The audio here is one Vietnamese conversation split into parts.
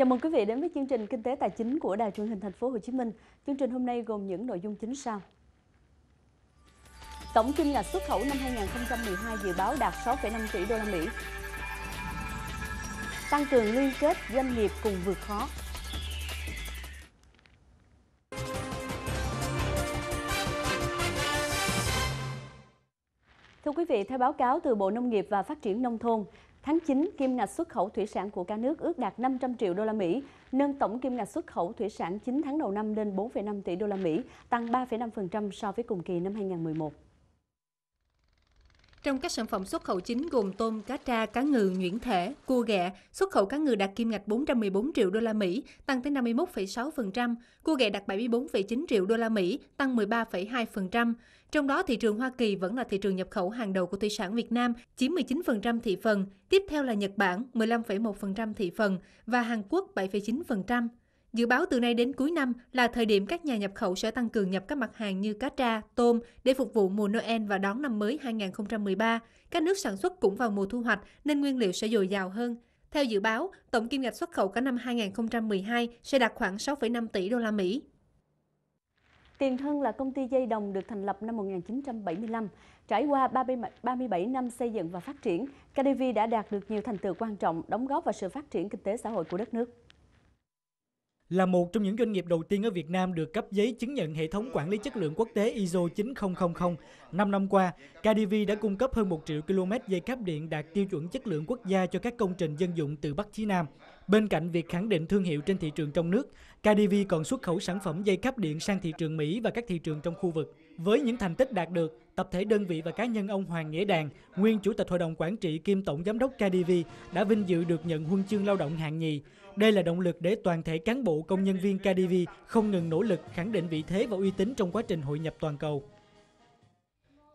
Chào mừng quý vị đến với chương trình Kinh tế Tài chính của Đài truyền hình Thành phố Hồ Chí Minh. Chương trình hôm nay gồm những nội dung chính sau. Tổng kim ngạch xuất khẩu năm 2012 dự báo đạt 6,5 tỷ đô la Mỹ. Tăng cường liên kết doanh nghiệp cùng vượt khó. Thưa quý vị, theo báo cáo từ Bộ Nông nghiệp và Phát triển Nông thôn, Tháng 9, kim ngạch xuất khẩu thủy sản của cả nước ước đạt 500 triệu đô la Mỹ, nâng tổng kim ngạch xuất khẩu thủy sản 9 tháng đầu năm lên 4,5 tỷ đô la Mỹ, tăng 3,5% so với cùng kỳ năm 2011. Trong các sản phẩm xuất khẩu chính gồm tôm, cá tra, cá ngừ, nhuyễn thể, cua ghẹ, xuất khẩu cá ngừ đạt kim ngạch 414 triệu đô la Mỹ, tăng tới 51,6%, cua ghẹ đạt 74,9 triệu đô la Mỹ, tăng 13,2%. Trong đó thị trường Hoa Kỳ vẫn là thị trường nhập khẩu hàng đầu của thủy sản Việt Nam, chiếm 19% thị phần, tiếp theo là Nhật Bản 15,1% thị phần và Hàn Quốc 7,9%. Dự báo từ nay đến cuối năm là thời điểm các nhà nhập khẩu sẽ tăng cường nhập các mặt hàng như cá tra, tôm để phục vụ mùa Noel và đón năm mới 2013. Các nước sản xuất cũng vào mùa thu hoạch nên nguyên liệu sẽ dồi dào hơn. Theo dự báo, tổng kim ngạch xuất khẩu cả năm 2012 sẽ đạt khoảng 6,5 tỷ đô la Mỹ. Tiền Thân là công ty dây đồng được thành lập năm 1975. Trải qua 37 năm xây dựng và phát triển, KDV đã đạt được nhiều thành tựu quan trọng, đóng góp vào sự phát triển kinh tế xã hội của đất nước là một trong những doanh nghiệp đầu tiên ở Việt Nam được cấp giấy chứng nhận hệ thống quản lý chất lượng quốc tế ISO 9000. 5 năm qua, KDV đã cung cấp hơn 1 triệu km dây cáp điện đạt tiêu chuẩn chất lượng quốc gia cho các công trình dân dụng từ Bắc chí Nam. Bên cạnh việc khẳng định thương hiệu trên thị trường trong nước, KDV còn xuất khẩu sản phẩm dây cáp điện sang thị trường Mỹ và các thị trường trong khu vực. Với những thành tích đạt được, tập thể đơn vị và cá nhân ông Hoàng Nghĩa Đàn, nguyên chủ tịch hội đồng quản trị kiêm tổng giám đốc KDV đã vinh dự được nhận huân chương lao động hạng nhì, đây là động lực để toàn thể cán bộ công nhân viên KDV không ngừng nỗ lực khẳng định vị thế và uy tín trong quá trình hội nhập toàn cầu.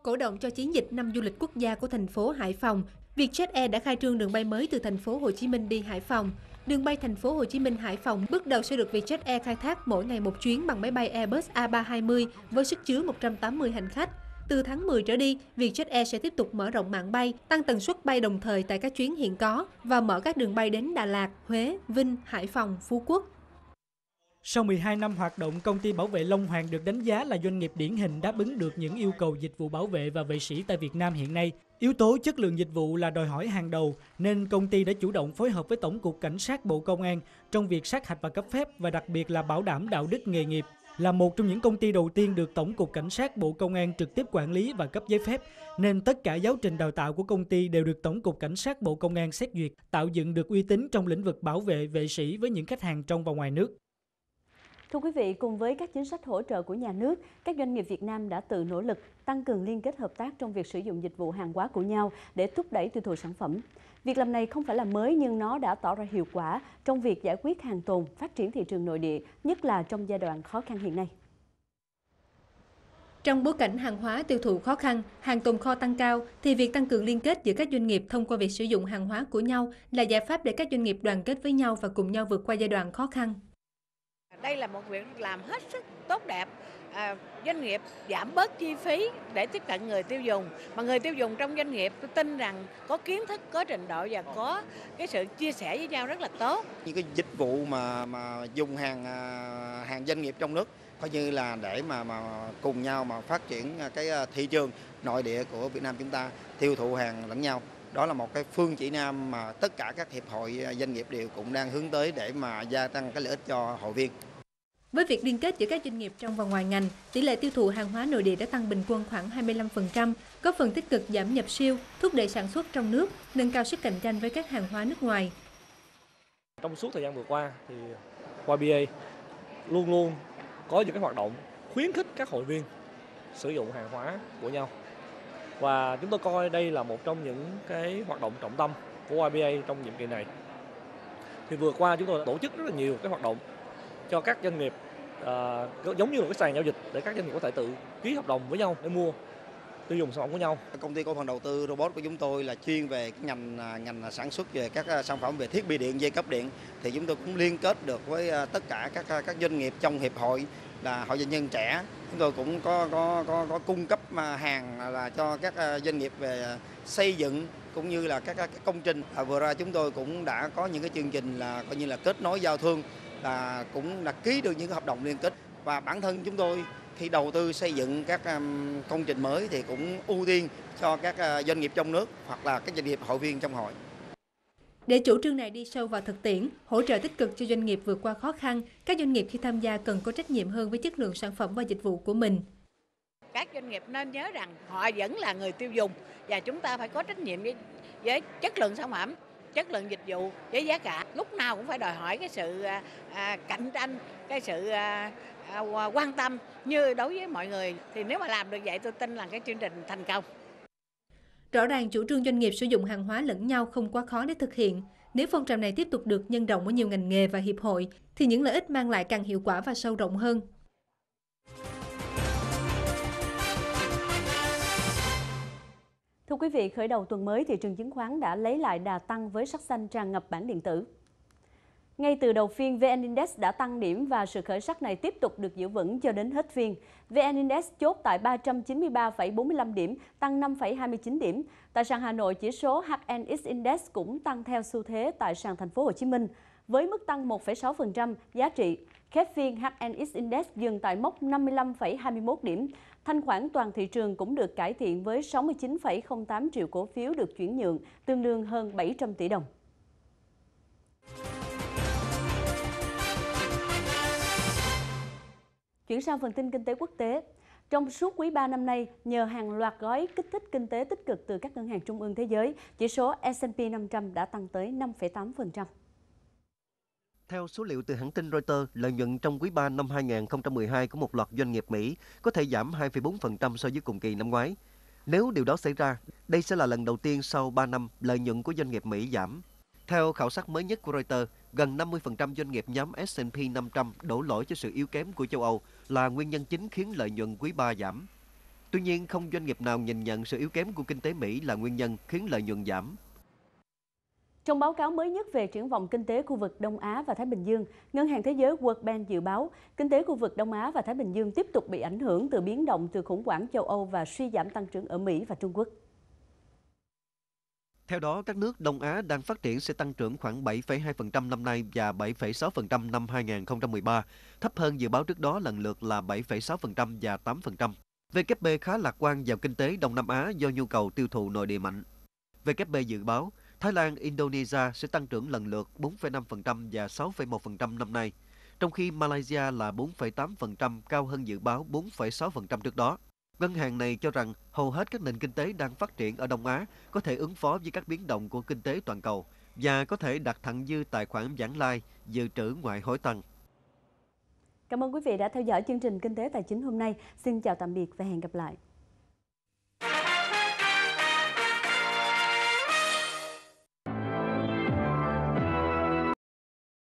Cổ động cho chiến dịch năm du lịch quốc gia của thành phố Hải Phòng, Vietjet Air đã khai trương đường bay mới từ thành phố Hồ Chí Minh đi Hải Phòng. Đường bay thành phố Hồ Chí Minh Hải Phòng bước đầu sẽ được Vietjet Air khai thác mỗi ngày một chuyến bằng máy bay Airbus A320 với sức chứa 180 hành khách. Từ tháng 10 trở đi, Vietjet Air sẽ tiếp tục mở rộng mạng bay, tăng tần suất bay đồng thời tại các chuyến hiện có và mở các đường bay đến Đà Lạt, Huế, Vinh, Hải Phòng, Phú Quốc. Sau 12 năm hoạt động, công ty bảo vệ Long Hoàng được đánh giá là doanh nghiệp điển hình đáp ứng được những yêu cầu dịch vụ bảo vệ và vệ sĩ tại Việt Nam hiện nay. Yếu tố chất lượng dịch vụ là đòi hỏi hàng đầu, nên công ty đã chủ động phối hợp với Tổng cục Cảnh sát Bộ Công an trong việc sát hạch và cấp phép và đặc biệt là bảo đảm đạo đức nghề nghiệp là một trong những công ty đầu tiên được Tổng cục Cảnh sát Bộ Công an trực tiếp quản lý và cấp giấy phép, nên tất cả giáo trình đào tạo của công ty đều được Tổng cục Cảnh sát Bộ Công an xét duyệt, tạo dựng được uy tín trong lĩnh vực bảo vệ vệ sĩ với những khách hàng trong và ngoài nước. Thưa quý vị, cùng với các chính sách hỗ trợ của nhà nước, các doanh nghiệp Việt Nam đã tự nỗ lực tăng cường liên kết hợp tác trong việc sử dụng dịch vụ hàng hóa của nhau để thúc đẩy tiêu thụ sản phẩm. Việc làm này không phải là mới nhưng nó đã tỏ ra hiệu quả trong việc giải quyết hàng tồn, phát triển thị trường nội địa, nhất là trong giai đoạn khó khăn hiện nay. Trong bối cảnh hàng hóa tiêu thụ khó khăn, hàng tồn kho tăng cao, thì việc tăng cường liên kết giữa các doanh nghiệp thông qua việc sử dụng hàng hóa của nhau là giải pháp để các doanh nghiệp đoàn kết với nhau và cùng nhau vượt qua giai đoạn khó khăn. Đây là một việc làm hết sức tốt đẹp. À, doanh nghiệp giảm bớt chi phí để tiếp cận người tiêu dùng. Mà người tiêu dùng trong doanh nghiệp tôi tin rằng có kiến thức, có trình độ và có cái sự chia sẻ với nhau rất là tốt. Những cái dịch vụ mà mà dùng hàng à, hàng doanh nghiệp trong nước coi như là để mà mà cùng nhau mà phát triển à, cái à, thị trường nội địa của Việt Nam chúng ta tiêu thụ hàng lẫn nhau đó là một cái phương chỉ nam mà tất cả các hiệp hội à, doanh nghiệp đều cũng đang hướng tới để mà gia tăng cái lợi ích cho hội viên. Với việc liên kết giữa các doanh nghiệp trong và ngoài ngành, tỷ lệ tiêu thụ hàng hóa nội địa đã tăng bình quân khoảng 25%, góp phần tích cực giảm nhập siêu, thúc đẩy sản xuất trong nước, nâng cao sức cạnh tranh với các hàng hóa nước ngoài. Trong suốt thời gian vừa qua thì YBA luôn luôn có những cái hoạt động khuyến khích các hội viên sử dụng hàng hóa của nhau và chúng tôi coi đây là một trong những cái hoạt động trọng tâm của YBA trong nhiệm kỳ này. Thì vừa qua chúng tôi đã tổ chức rất là nhiều cái hoạt động cho các doanh nghiệp à, giống như một cái sàn giao dịch để các doanh nghiệp có thể tự ký hợp đồng với nhau để mua tiêu dùng sản phẩm của nhau. Công ty cổ phần đầu tư robot của chúng tôi là chuyên về ngành à, ngành à, sản xuất về các à, sản phẩm về thiết bị điện, dây cấp điện thì chúng tôi cũng liên kết được với tất cả các các doanh nghiệp trong hiệp hội là hội doanh nhân trẻ. Chúng tôi cũng có có có, có cung cấp hàng là cho các doanh nghiệp về xây dựng cũng như là các, các công trình. À, vừa ra chúng tôi cũng đã có những cái chương trình là coi như là kết nối giao thương là cũng là ký được những hợp đồng liên kết và bản thân chúng tôi khi đầu tư xây dựng các công trình mới thì cũng ưu tiên cho các ờ, doanh nghiệp trong nước hoặc là các doanh nghiệp hội viên trong hội. Để chủ trương này đi sâu vào thực tiễn, hỗ trợ tích cực cho doanh nghiệp vượt qua khó khăn, các doanh nghiệp khi tham gia cần có trách nhiệm hơn với chất lượng sản phẩm và dịch vụ của mình. Các doanh nghiệp nên nhớ rằng họ vẫn là người tiêu dùng và chúng ta phải có trách nhiệm với, với chất lượng sản phẩm, chất lượng dịch vụ, với giá cả. Lúc nào cũng phải đòi hỏi cái sự à, cạnh tranh, cái sự à, À, quan tâm như đối với mọi người thì nếu mà làm được vậy tôi tin là cái chương trình thành công. Rõ ràng chủ trương doanh nghiệp sử dụng hàng hóa lẫn nhau không quá khó để thực hiện. Nếu phong trào này tiếp tục được nhân rộng ở nhiều ngành nghề và hiệp hội thì những lợi ích mang lại càng hiệu quả và sâu rộng hơn. Thưa quý vị, khởi đầu tuần mới thị trường chứng khoán đã lấy lại đà tăng với sắc xanh tràn ngập bản điện tử. Ngay từ đầu phiên, VN Index đã tăng điểm và sự khởi sắc này tiếp tục được giữ vững cho đến hết phiên. VN Index chốt tại 393,45 điểm, tăng 5,29 điểm. Tại sàn Hà Nội, chỉ số HNX Index cũng tăng theo xu thế tại sàn thành phố Hồ Chí Minh với mức tăng 1,6% giá trị. Khép phiên HNX Index dừng tại mốc 55,21 điểm. Thanh khoản toàn thị trường cũng được cải thiện với 69,08 triệu cổ phiếu được chuyển nhượng, tương đương hơn 700 tỷ đồng. Chuyển sang phần tin kinh tế quốc tế. Trong suốt quý 3 năm nay, nhờ hàng loạt gói kích thích kinh tế tích cực từ các ngân hàng trung ương thế giới, chỉ số S&P 500 đã tăng tới 5,8%. Theo số liệu từ hãng tin Reuters, lợi nhuận trong quý 3 năm 2012 của một loạt doanh nghiệp Mỹ có thể giảm 2,4% so với cùng kỳ năm ngoái. Nếu điều đó xảy ra, đây sẽ là lần đầu tiên sau 3 năm lợi nhuận của doanh nghiệp Mỹ giảm theo khảo sát mới nhất của Reuters, gần 50% doanh nghiệp nhóm S&P 500 đổ lỗi cho sự yếu kém của châu Âu là nguyên nhân chính khiến lợi nhuận quý 3 giảm. Tuy nhiên, không doanh nghiệp nào nhìn nhận sự yếu kém của kinh tế Mỹ là nguyên nhân khiến lợi nhuận giảm. Trong báo cáo mới nhất về triển vọng kinh tế khu vực Đông Á và Thái Bình Dương, Ngân hàng Thế giới World Bank dự báo kinh tế khu vực Đông Á và Thái Bình Dương tiếp tục bị ảnh hưởng từ biến động từ khủng hoảng châu Âu và suy giảm tăng trưởng ở Mỹ và Trung Quốc. Theo đó, các nước Đông Á đang phát triển sẽ tăng trưởng khoảng 7,2% năm nay và 7,6% năm 2013, thấp hơn dự báo trước đó lần lượt là 7,6% và 8%. VKB khá lạc quan vào kinh tế Đông Nam Á do nhu cầu tiêu thụ nội địa mạnh. VKB dự báo Thái Lan, Indonesia sẽ tăng trưởng lần lượt 4,5% và 6,1% năm nay, trong khi Malaysia là 4,8% cao hơn dự báo 4,6% trước đó. Ngân hàng này cho rằng hầu hết các nền kinh tế đang phát triển ở Đông Á có thể ứng phó với các biến động của kinh tế toàn cầu và có thể đặt thẳng dư tài khoản giảng lai, dự trữ ngoại hối tăng. Cảm ơn quý vị đã theo dõi chương trình Kinh tế Tài chính hôm nay. Xin chào tạm biệt và hẹn gặp lại.